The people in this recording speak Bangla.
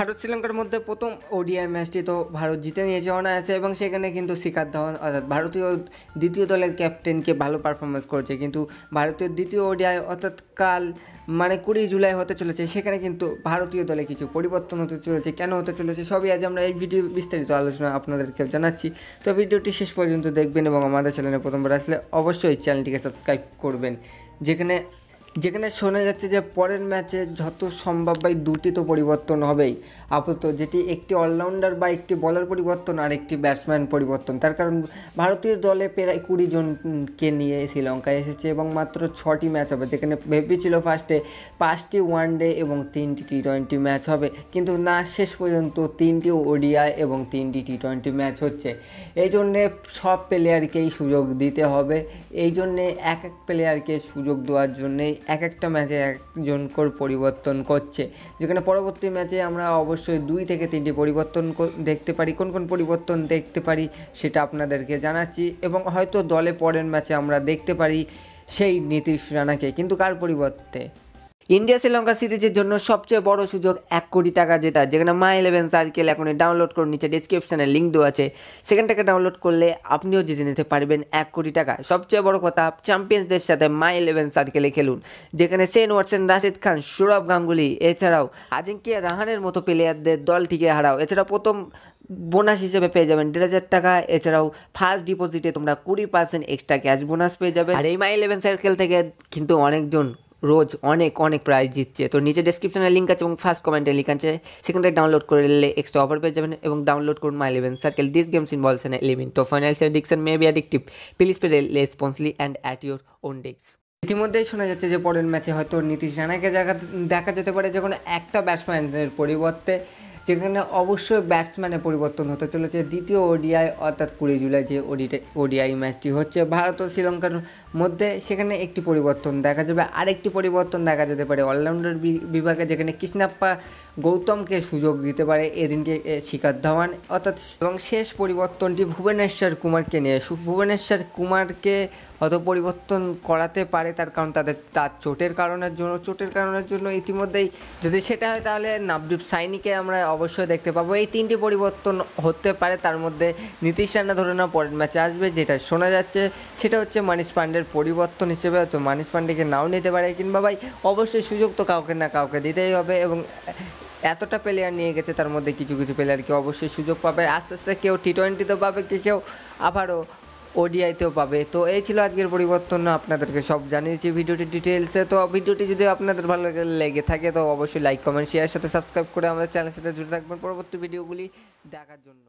ভারত শ্রীলঙ্কার মধ্যে প্রথম ওডিআই ম্যাচটি তো ভারত জিতে নিয়েছে অনায়াসে এবং সেখানে কিন্তু শিকার ধাওয়ান অর্থাৎ ভারতীয় দ্বিতীয় দলের ক্যাপ্টেনকে ভালো পারফরমেন্স করেছে কিন্তু ভারতীয় দ্বিতীয় ওডিআই অর্থাৎ কাল মানে কুড়ি জুলাই হতে চলেছে সেখানে কিন্তু ভারতীয় দলে কিছু পরিবর্তন হতে চলেছে কেন হতে চলেছে সবই আজ আমরা এই ভিডিও বিস্তারিত আলোচনা আপনাদেরকে জানাচ্ছি তো ভিডিওটি শেষ পর্যন্ত দেখবেন এবং আমাদের চ্যানেলে প্রথমবার আসলে অবশ্যই চ্যানেলটিকে সাবস্ক্রাইব করবেন যেখানে যেখানে শোনা যাচ্ছে যে পরের ম্যাচে যত সম্ভব বাই দুটি তো পরিবর্তন হবেই আপাতত যেটি একটি অলরাউন্ডার বা একটি বলার পরিবর্তন আর একটি ব্যাটসম্যান পরিবর্তন তার কারণ ভারতীয় দলে প্রায় কুড়ি জনকে নিয়ে শ্রীলঙ্কায় এসেছে এবং মাত্র ছটি ম্যাচ হবে যেখানে ভেবেছিল ফার্স্টে পাঁচটি ওয়ানডে এবং তিনটি টি টোয়েন্টি ম্যাচ হবে কিন্তু না শেষ পর্যন্ত তিনটি ওডিআই এবং তিনটি টি টোয়েন্টি ম্যাচ হচ্ছে এই জন্যে সব প্লেয়ারকেই সুযোগ দিতে হবে এই জন্যে এক এক প্লেয়ারকে সুযোগ দেওয়ার জন্যেই এক একটা ম্যাচে একজন করে পরিবর্তন করছে যেখানে পরবর্তী ম্যাচে আমরা অবশ্যই দুই থেকে তিনটি পরিবর্তন দেখতে পারি কোন কোন পরিবর্তন দেখতে পারি সেটা আপনাদেরকে জানাচ্ছি এবং হয়তো দলে পরের ম্যাচে আমরা দেখতে পারি সেই নীতিশ রানাকে কিন্তু কার পরিবর্তে ইন্ডিয়া শ্রীলঙ্কা সিরিজের জন্য সবচেয়ে বড় সুযোগ এক কোটি টাকা যেটা যেখানে মাই ইলেভেন সার্কেল এখন ডাউনলোড করে নিচে ডিসক্রিপশানে লিঙ্ক দেওয়া আছে সেখান থেকে ডাউনলোড করলে আপনিও জিতে নিতে পারবেন এক কোটি টাকা সবচেয়ে বড় কথা চ্যাম্পিয়ন্সদের সাথে মাই ইলেভেন সার্কেলে খেলুন যেখানে সেন ওয়াটসন রাশিদ খান সৌরভ গাঙ্গুলি এছাড়াও আজিঙ্কি রাহানের মতো প্লেয়ারদের দলটিকে হারাও এছাড়া প্রথম বোনাস হিসেবে পেয়ে যাবেন দেড় হাজার টাকা এছাড়াও ফার্স্ট ডিপোজিটে তোমরা কুড়ি পার্সেন্ট এক্সট্রা ক্যাশ বোনাস পেয়ে যাবে আর এই মাই ইলেভেন সার্কেল থেকে কিন্তু অনেকজন রোজ অনেক অনেক প্রাইজ জিতছে তো নিচে ডিসক্রিপশানে লিঙ্ক আছে এবং ফার্স্ট কমেন্টে লিঙ্ক আছে সেখান থেকে ডাউনলোড করে নিলে এক্সট্রা অফার পেয়ে যাবেন এবং ডাউনলোড করুন my eleven circle this games in an eleven to financial addiction may be addictive please play responsibly and at your own risk ইতিমধ্যেই শোনা যাচ্ছে যে পরের ম্যাচে হয়তো নীতিশ রানাকে দেখা যেতে পারে যে কোনো একটা ব্যাটসম্যানের পরিবর্তে যেখানে অবশ্যই ব্যাটসম্যানে পরিবর্তন হতে চলেছে দ্বিতীয় ওডিআই অর্থাৎ কুড়ি জুলাই যে ওডিটা ওডিআই ম্যাচটি হচ্ছে ভারত ও শ্রীলঙ্কার মধ্যে সেখানে একটি পরিবর্তন দেখা যাবে আরেকটি পরিবর্তন দেখা যেতে পারে অলরাউন্ডার বিভাগে যেখানে কৃষ্ণাপ্পা গৌতমকে সুযোগ দিতে পারে এদিনকে শিকার ধাওয়ান অর্থাৎ এবং শেষ পরিবর্তনটি ভুবনেশ্বর কুমারকে নিয়ে ভুবনেশ্বর কুমারকে হয়তো পরিবর্তন করাতে পারে তার কারণ তাদের তার চোটের কারণের জন্য চোটের কারণের জন্য ইতিমধ্যেই যদি সেটা হয় তাহলে নাবদীপ সাইনিকে আমরা অবশ্যই দেখতে পাবো এই তিনটি পরিবর্তন হতে পারে তার মধ্যে নীতিশ রানা ধরে নাও পরের ম্যাচে আসবে যেটা শোনা যাচ্ছে সেটা হচ্ছে মানিশ পাণ্ডের পরিবর্তন হিসেবে হয়তো মানিশ পাণ্ডেকে নাও নিতে পারে কিংবা ভাই অবশ্যই সুযোগ তো কাউকে না কাউকে দিতেই হবে এবং এতটা প্লেয়ার নিয়ে গেছে তার মধ্যে কিছু কিছু প্লেয়ারকে অবশ্যই সুযোগ পাবে আস্তে আস্তে কেউ টি টোয়েন্টিতেও পাবে কি কেউ আবারও ওডিআইতেও পাবে তো এই ছিল আজকের পরিবর্তন আপনাদেরকে সব জানিয়েছি ভিডিওটি ডিটেলসে তো ভিডিওটি যদি আপনাদের ভালো লেগে থাকে তো অবশ্যই লাইক কমেন্ট শেয়ার সাথে সাবস্ক্রাইব করে আমাদের চ্যানেলের সাথে জুড়ে থাকবেন পরবর্তী ভিডিওগুলি দেখার জন্য